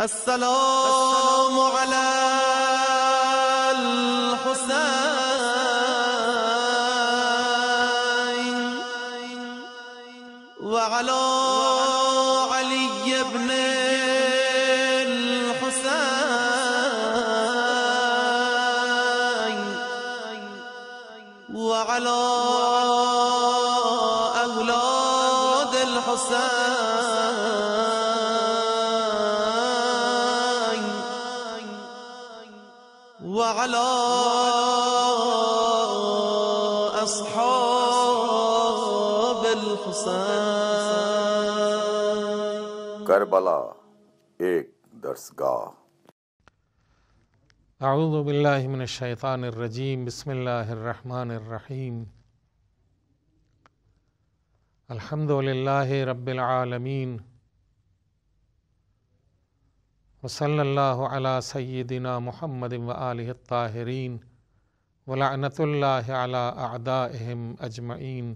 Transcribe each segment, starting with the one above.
السلام علی بالخس کر کربلا ایک درسگاہ اعوذ باللہ من الشیطان الرجیم بسم اللہ الرحمن الرحیم الحمد للہ رب العالمین وصلی اللہ ع سیدنا محمد و الطاہرین ولعنت اللہ علی اعدائہم اجمعین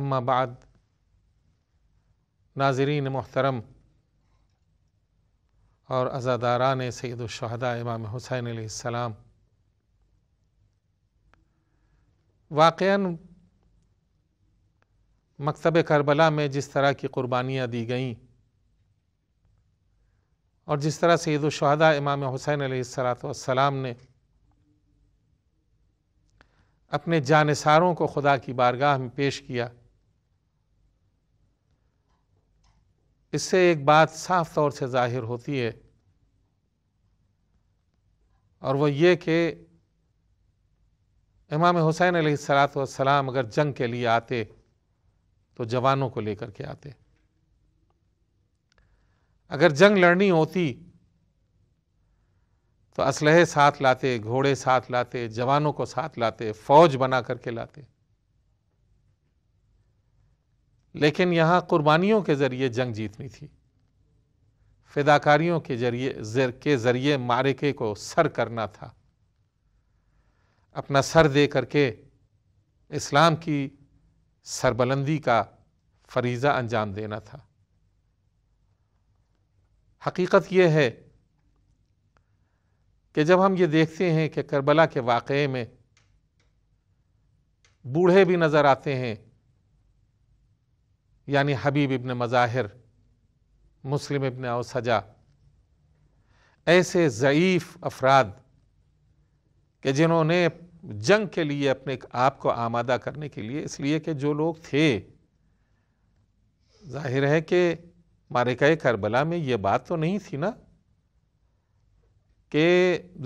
اما بعد ناظرین محترم اور ازاداران سید الشہداء امام حسین علیہ السلام واقعاً مکتب کربلا میں جس طرح کی قربانیاں دی گئیں اور جس طرح سید عید امام حسین علیہ السلام والسلام نے اپنے جانساروں کو خدا کی بارگاہ میں پیش کیا اس سے ایک بات صاف طور سے ظاہر ہوتی ہے اور وہ یہ کہ امام حسین علیہ السلاۃ والسلام اگر جنگ کے لیے آتے تو جوانوں کو لے کر کے آتے اگر جنگ لڑنی ہوتی تو اسلحے ساتھ لاتے گھوڑے ساتھ لاتے جوانوں کو ساتھ لاتے فوج بنا کر کے لاتے لیکن یہاں قربانیوں کے ذریعے جنگ جیتنی تھی فداکاریوں کے ذریعے کے ذریعے مارکے کو سر کرنا تھا اپنا سر دے کر کے اسلام کی سربلندی کا فریضہ انجام دینا تھا حقیقت یہ ہے کہ جب ہم یہ دیکھتے ہیں کہ کربلا کے واقعے میں بوڑھے بھی نظر آتے ہیں یعنی حبیب ابن مظاہر مسلم ابن اوسجا ایسے ضعیف افراد کہ جنہوں نے جنگ کے لیے اپنے آپ کو آمادہ کرنے کے لیے اس لیے کہ جو لوگ تھے ظاہر ہے کہ مارکہ کربلا میں یہ بات تو نہیں تھی نا کہ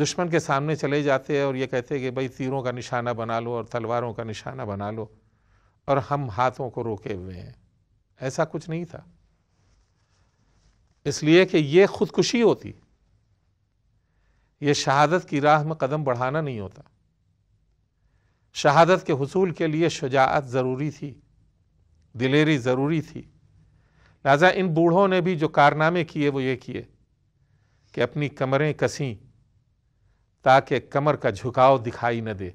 دشمن کے سامنے چلے جاتے اور یہ کہتے کہ بھائی تیروں کا نشانہ بنا لو اور تلواروں کا نشانہ بنا لو اور ہم ہاتھوں کو روکے ہوئے ہیں ایسا کچھ نہیں تھا اس لیے کہ یہ خودکشی ہوتی یہ شہادت کی راہ میں قدم بڑھانا نہیں ہوتا شہادت کے حصول کے لیے شجاعت ضروری تھی دلیری ضروری تھی لہٰذا ان بوڑھوں نے بھی جو کارنامے کیے وہ یہ کیے کہ اپنی کمریں کسیں تاکہ کمر کا جھکاؤ دکھائی نہ دے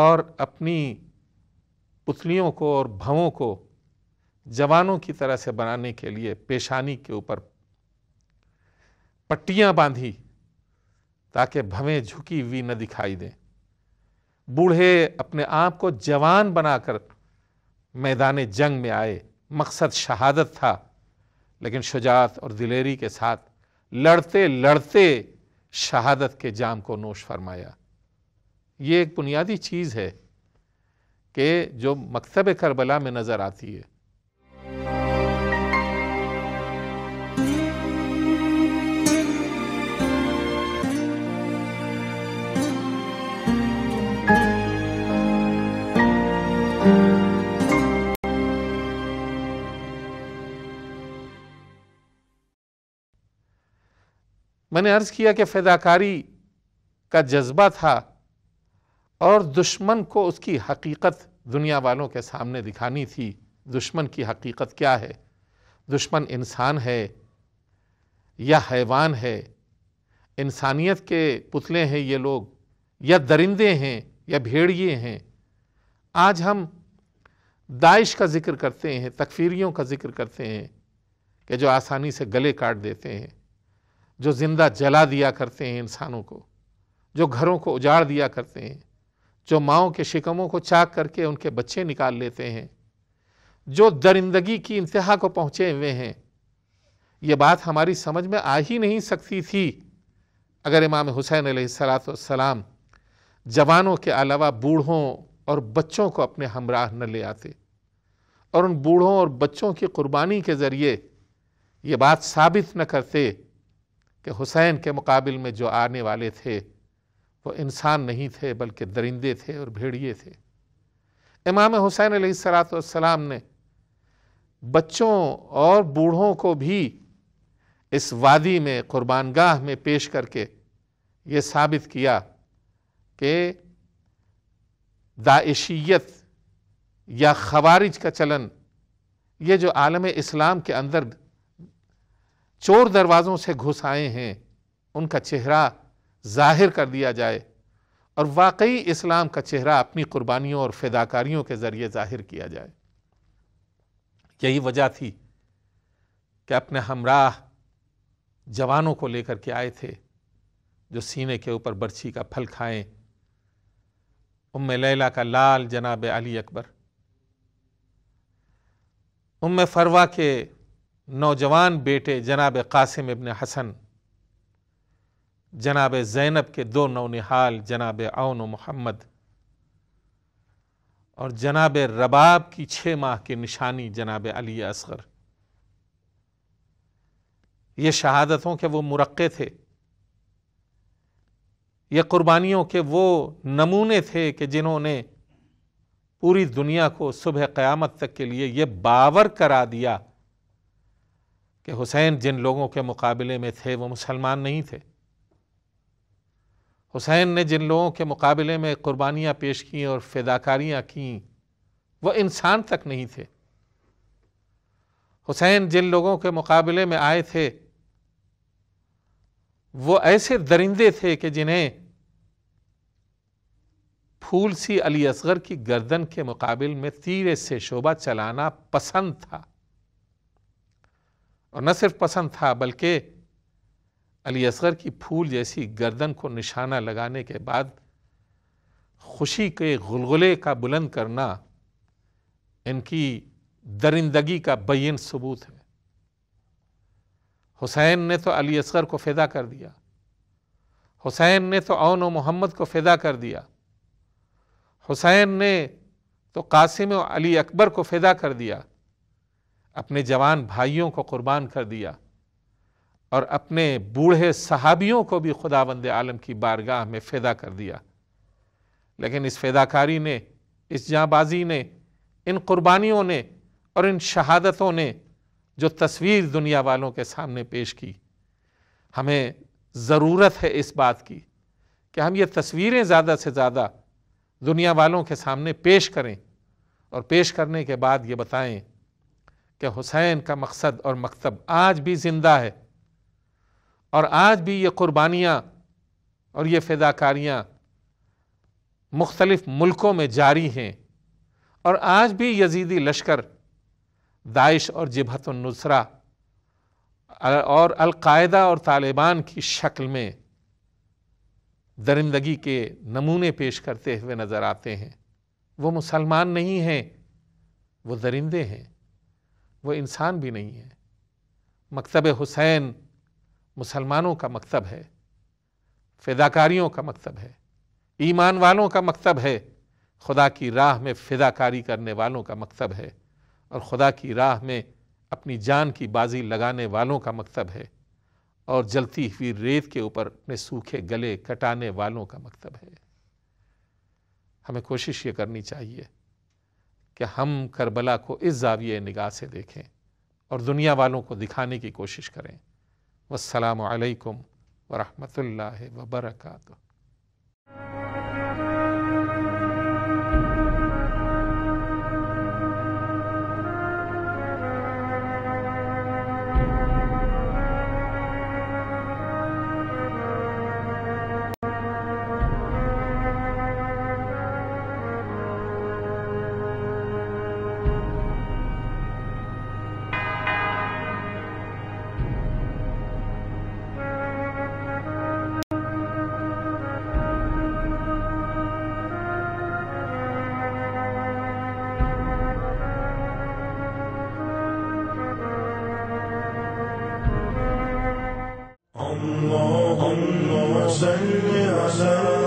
اور اپنی پتلیوں کو اور بھووں کو جوانوں کی طرح سے بنانے کے لیے پیشانی کے اوپر پٹیاں باندھی تاکہ بھویں جھکی ہوئی نہ دکھائی دیں بوڑھے اپنے آپ کو جوان بنا کر میدان جنگ میں آئے مقصد شہادت تھا لیکن شجاعت اور دلیری کے ساتھ لڑتے لڑتے شہادت کے جام کو نوش فرمایا یہ ایک بنیادی چیز ہے کہ جو مکتب کربلا میں نظر آتی ہے میں نے عرض کیا کہ فیداکاری کا جذبہ تھا اور دشمن کو اس کی حقیقت دنیا والوں کے سامنے دکھانی تھی دشمن کی حقیقت کیا ہے دشمن انسان ہے یا حیوان ہے انسانیت کے پتلے ہیں یہ لوگ یا درندے ہیں یا بھیڑیے ہیں آج ہم داعش کا ذکر کرتے ہیں تکفیریوں کا ذکر کرتے ہیں کہ جو آسانی سے گلے کاٹ دیتے ہیں جو زندہ جلا دیا کرتے ہیں انسانوں کو جو گھروں کو اجاڑ دیا کرتے ہیں جو ماؤں کے شکموں کو چاک کر کے ان کے بچے نکال لیتے ہیں جو درندگی کی انتہا کو پہنچے ہوئے ہیں یہ بات ہماری سمجھ میں آ ہی نہیں سکتی تھی اگر امام حسین علیہ السلاۃ السلام جوانوں کے علاوہ بوڑھوں اور بچوں کو اپنے ہمراہ نہ لے آتے اور ان بوڑھوں اور بچوں کی قربانی کے ذریعے یہ بات ثابت نہ کرتے کہ حسین کے مقابل میں جو آنے والے تھے وہ انسان نہیں تھے بلکہ درندے تھے اور بھیڑیے تھے امام حسین علیہ السلام نے بچوں اور بوڑھوں کو بھی اس وادی میں قربان گاہ میں پیش کر کے یہ ثابت کیا کہ داعشیت یا خوارج کا چلن یہ جو عالم اسلام کے اندر چور دروازوں سے گھس آئے ہیں ان کا چہرہ ظاہر کر دیا جائے اور واقعی اسلام کا چہرہ اپنی قربانیوں اور فداکاریوں کے ذریعے ظاہر کیا جائے یہی وجہ تھی کہ اپنے ہمراہ جوانوں کو لے کر کے آئے تھے جو سینے کے اوپر برچھی کا پھل کھائیں ام لیلہ کا لال جناب علی اکبر ام فروہ فروا کے نوجوان بیٹے جناب قاسم ابن حسن جناب زینب کے دو نو جناب اون و محمد اور جناب رباب کی چھ ماہ کے نشانی جناب علی اصغر یہ شہادتوں کے وہ مرقے تھے یہ قربانیوں کے وہ نمونے تھے کہ جنہوں نے پوری دنیا کو صبح قیامت تک کے لیے یہ باور کرا دیا کہ حسین جن لوگوں کے مقابلے میں تھے وہ مسلمان نہیں تھے حسین نے جن لوگوں کے مقابلے میں قربانیاں پیش کیں اور فداکاریاں کیں وہ انسان تک نہیں تھے حسین جن لوگوں کے مقابلے میں آئے تھے وہ ایسے درندے تھے کہ جنہیں پھول سی علی اصغر کی گردن کے مقابل میں تیرے سے شعبہ چلانا پسند تھا اور نہ صرف پسند تھا بلکہ علی اصغر کی پھول جیسی گردن کو نشانہ لگانے کے بعد خوشی کے غلغلے کا بلند کرنا ان کی درندگی کا بین ثبوت ہے حسین نے تو علی اصغر کو فیدہ کر دیا حسین نے تو اون و محمد کو فیدہ کر دیا حسین نے تو قاسم و علی اکبر کو فیدہ کر دیا اپنے جوان بھائیوں کو قربان کر دیا اور اپنے بوڑھے صحابیوں کو بھی خدا بند عالم کی بارگاہ میں فیدا کر دیا لیکن اس فیدا کاری نے اس جاں بازی نے ان قربانیوں نے اور ان شہادتوں نے جو تصویر دنیا والوں کے سامنے پیش کی ہمیں ضرورت ہے اس بات کی کہ ہم یہ تصویریں زیادہ سے زیادہ دنیا والوں کے سامنے پیش کریں اور پیش کرنے کے بعد یہ بتائیں کہ حسین کا مقصد اور مکتب آج بھی زندہ ہے اور آج بھی یہ قربانیاں اور یہ فداکاریاں مختلف ملکوں میں جاری ہیں اور آج بھی یزیدی لشکر داعش اور جبہت النصرہ اور القاعدہ اور طالبان کی شکل میں درندگی کے نمونے پیش کرتے ہوئے نظر آتے ہیں وہ مسلمان نہیں ہیں وہ درندے ہیں وہ انسان بھی نہیں ہے مکتب حسین مسلمانوں کا مکتب ہے فداکاریوں کا مکتب ہے ایمان والوں کا مکتب ہے خدا کی راہ میں فداکاری کرنے والوں کا مکتب ہے اور خدا کی راہ میں اپنی جان کی بازی لگانے والوں کا مکتب ہے اور جلتی ہوئی ریت کے اوپر اپنے سوکھے گلے کٹانے والوں کا مکتب ہے ہمیں کوشش یہ کرنی چاہیے کہ ہم کربلا کو اس زاویہ نگاہ سے دیکھیں اور دنیا والوں کو دکھانے کی کوشش کریں والسلام علیکم ورحمۃ اللہ وبرکاتہ وسلم وسلم